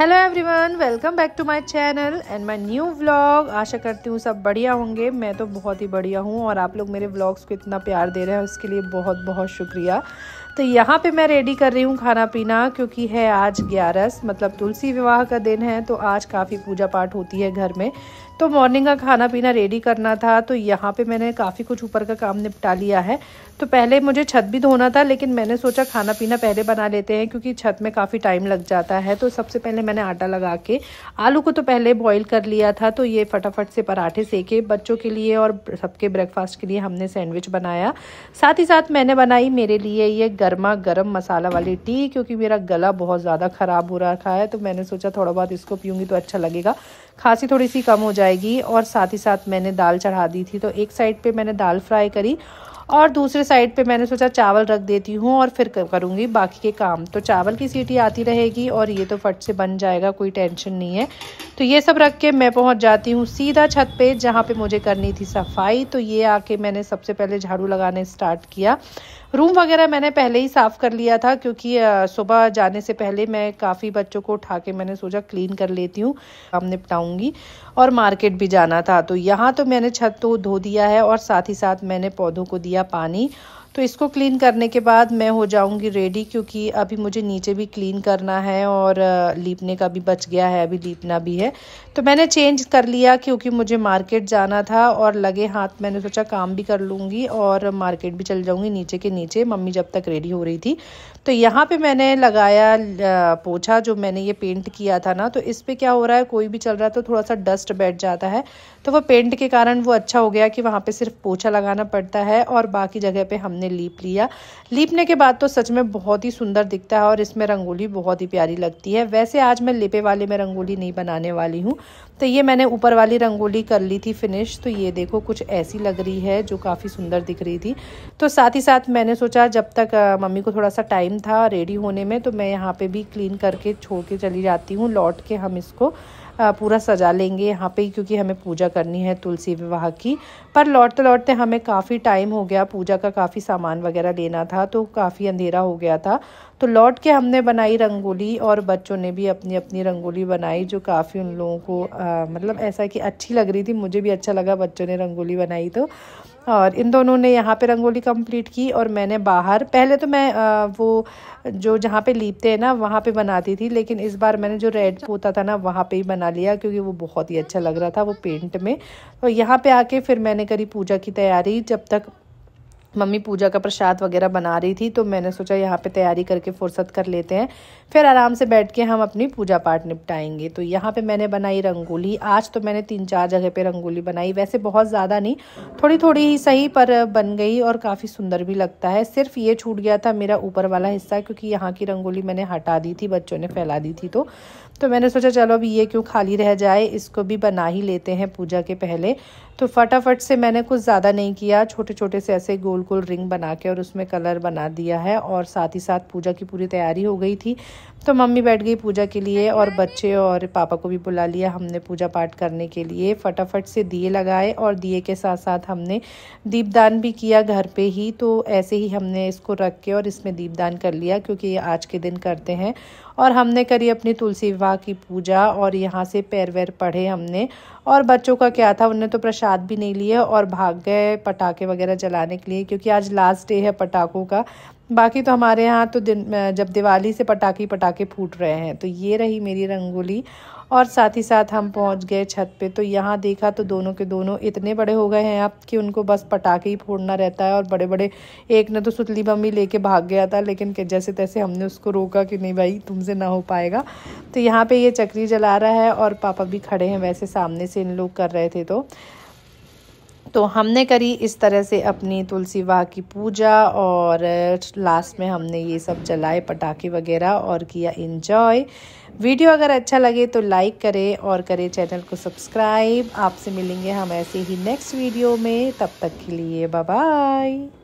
hello everyone welcome back to my channel and my new vlog आशा करती हूँ सब बढ़िया होंगे मैं तो बहुत ही बढ़िया हूँ और आप लोग मेरे व्लॉग्स को इतना प्यार दे रहे हैं उसके लिए बहुत बहुत शुक्रिया तो यहाँ पे मैं रेडी कर रही हूँ खाना पीना क्योंकि है आज ग्यारस मतलब तुलसी विवाह का दिन है तो आज काफ़ी पूजा पाठ होती है घर में तो मॉर्निंग का खाना पीना रेडी करना था तो यहाँ पे मैंने काफ़ी कुछ ऊपर का काम निपटा लिया है तो पहले मुझे छत भी धोना था लेकिन मैंने सोचा खाना पीना पहले बना लेते हैं क्योंकि छत में काफ़ी टाइम लग जाता है तो सबसे पहले मैंने आटा लगा के आलू को तो पहले बॉईल कर लिया था तो ये फटाफट से पराठे सेके बच्चों के लिए और सबके ब्रेकफास्ट के लिए हमने सैंडविच बनाया साथ ही साथ मैंने बनाई मेरे लिए ये गर्मा गर्म मसाला वाली टी क्योंकि मेरा गला बहुत ज़्यादा ख़राब हो रखा है तो मैंने सोचा थोड़ा बहुत इसको पीऊँगी तो अच्छा लगेगा खांसी थोड़ी सी कम हो जाएगी और साथ ही साथ मैंने दाल चढ़ा दी थी तो एक साइड पे मैंने दाल फ्राई करी और दूसरे साइड पे मैंने सोचा चावल रख देती हूँ और फिर करूँगी बाकी के काम तो चावल की सीटी आती रहेगी और ये तो फट से बन जाएगा कोई टेंशन नहीं है तो ये सब रख के मैं पहुँच जाती हूँ सीधा छत पे जहाँ पे मुझे करनी थी सफाई तो ये आके मैंने सबसे पहले झाड़ू लगाने स्टार्ट किया रूम वगैरह मैंने पहले ही साफ़ कर लिया था क्योंकि सुबह जाने से पहले मैं काफ़ी बच्चों को उठा के मैंने सोचा क्लीन कर लेती हूँ काम निपटाऊंगी और मार्केट भी जाना था तो यहाँ तो मैंने छत तो धो दिया है और साथ ही साथ मैंने पौधों को दिया पानी तो इसको क्लीन करने के बाद मैं हो जाऊंगी रेडी क्योंकि अभी मुझे नीचे भी क्लीन करना है और लीपने का भी बच गया है अभी लीपना भी है तो मैंने चेंज कर लिया क्योंकि मुझे मार्केट जाना था और लगे हाथ मैंने सोचा काम भी कर लूँगी और मार्केट भी चल जाऊँगी नीचे के नीचे मम्मी जब तक रेडी हो रही थी तो यहाँ पर मैंने लगाया पोछा जो मैंने ये पेंट किया था ना तो इस पर क्या हो रहा है कोई भी चल रहा है तो थोड़ा सा डस्ट बैठ जाता है तो वो पेंट के कारण वो अच्छा हो गया कि वहाँ पर सिर्फ पोछा लगाना पड़ता है और बाकी जगह पर हमने हमने लीप लिया लीपने के बाद तो सच में बहुत ही सुंदर दिखता है और इसमें रंगोली बहुत ही प्यारी लगती है वैसे आज मैं लिपे वाले में रंगोली नहीं बनाने वाली हूँ तो ये मैंने ऊपर वाली रंगोली कर ली थी फिनिश तो ये देखो कुछ ऐसी लग रही है जो काफ़ी सुंदर दिख रही थी तो साथ ही साथ मैंने सोचा जब तक मम्मी को थोड़ा सा टाइम था रेडी होने में तो मैं यहाँ पर भी क्लीन करके छोड़ के चली जाती हूँ लौट के हम इसको पूरा सजा लेंगे यहाँ पे क्योंकि हमें पूजा करनी है तुलसी विवाह की पर लौटते लौटते हमें काफ़ी टाइम हो गया पूजा का काफ़ी सामान वगैरह लेना था तो काफ़ी अंधेरा हो गया था तो लौट के हमने बनाई रंगोली और बच्चों ने भी अपनी अपनी रंगोली बनाई जो काफ़ी उन लोगों को आ, मतलब ऐसा कि अच्छी लग रही थी मुझे भी अच्छा लगा बच्चों ने रंगोली बनाई तो और इन दोनों ने यहाँ पे रंगोली कंप्लीट की और मैंने बाहर पहले तो मैं आ, वो जो जहाँ पे लीपते हैं ना वहाँ पे बनाती थी लेकिन इस बार मैंने जो रेड पोता था ना वहाँ पे ही बना लिया क्योंकि वो बहुत ही अच्छा लग रहा था वो पेंट में और तो यहाँ पे आके फिर मैंने करी पूजा की तैयारी जब तक मम्मी पूजा का प्रसाद वगैरह बना रही थी तो मैंने सोचा यहाँ पे तैयारी करके फुर्सत कर लेते हैं फिर आराम से बैठ के हम अपनी पूजा पाठ निपटाएंगे तो यहाँ पे मैंने बनाई रंगोली आज तो मैंने तीन चार जगह पे रंगोली बनाई वैसे बहुत ज़्यादा नहीं थोड़ी थोड़ी ही सही पर बन गई और काफ़ी सुंदर भी लगता है सिर्फ ये छूट गया था मेरा ऊपर वाला हिस्सा क्योंकि यहाँ की रंगोली मैंने हटा दी थी बच्चों ने फैला दी थी तो तो मैंने सोचा चलो अब ये क्यों खाली रह जाए इसको भी बना ही लेते हैं पूजा के पहले तो फटाफट से मैंने कुछ ज़्यादा नहीं किया छोटे छोटे से ऐसे गोल गोल रिंग बना के और उसमें कलर बना दिया है और साथ ही साथ पूजा की पूरी तैयारी हो गई थी तो मम्मी बैठ गई पूजा के लिए और बच्चे और पापा को भी बुला लिया हमने पूजा पाठ करने के लिए फटाफट से दिए लगाए और दिए के साथ साथ हमने दीपदान भी किया घर पर ही तो ऐसे ही हमने इसको रख के और इसमें दीपदान कर लिया क्योंकि ये आज के दिन करते हैं और हमने करी अपनी तुलसी विवाह माँ की पूजा और यहाँ से पैर वैर पढ़े हमने और बच्चों का क्या था उन्होंने तो प्रसाद भी नहीं लिया और भाग गए पटाखे वगैरह जलाने के लिए क्योंकि आज लास्ट डे है पटाखों का बाकी तो हमारे यहाँ तो दिन जब दिवाली से पटाखे पटाखे फूट रहे हैं तो ये रही मेरी रंगोली और साथ ही साथ हम पहुँच गए छत पे तो यहाँ देखा तो दोनों के दोनों इतने बड़े हो गए हैं अब कि उनको बस पटाखे ही फोड़ना रहता है और बड़े बड़े एक ने तो सुतली बम्बी लेके भाग गया था लेकिन जैसे तैसे हमने उसको रोका कि नहीं भाई तुमसे ना हो पाएगा तो यहाँ पे ये चक्री जला रहा है और पापा भी खड़े हैं वैसे सामने से इन लोग कर रहे थे तो तो हमने करी इस तरह से अपनी तुलसी वाह की पूजा और लास्ट में हमने ये सब जलाए पटाखे वगैरह और किया इन्जॉय वीडियो अगर अच्छा लगे तो लाइक करें और करें चैनल को सब्सक्राइब आपसे मिलेंगे हम ऐसे ही नेक्स्ट वीडियो में तब तक के लिए बाय